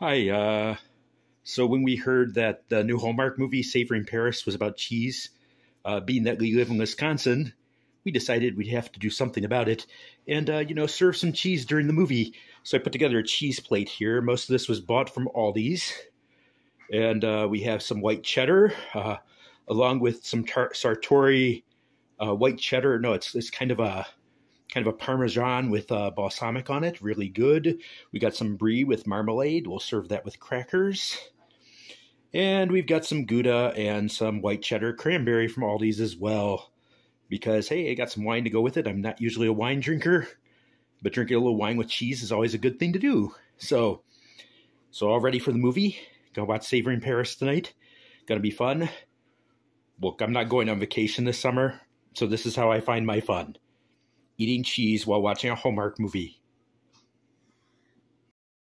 Hi. Uh, so when we heard that the new Hallmark movie, Savoring Paris, was about cheese, uh, being that we live in Wisconsin, we decided we'd have to do something about it and, uh, you know, serve some cheese during the movie. So I put together a cheese plate here. Most of this was bought from Aldi's. And uh, we have some white cheddar uh, along with some tar- Sartori uh, white cheddar. No, it's, it's kind of a kind of a parmesan with uh, balsamic on it, really good. We got some brie with marmalade. We'll serve that with crackers. And we've got some Gouda and some white cheddar cranberry from Aldi's as well. Because, hey, I got some wine to go with it. I'm not usually a wine drinker, but drinking a little wine with cheese is always a good thing to do. So, so all ready for the movie. Gonna watch Savoring Paris tonight. Gonna be fun. Look, I'm not going on vacation this summer, so this is how I find my fun eating cheese while watching a Hallmark movie.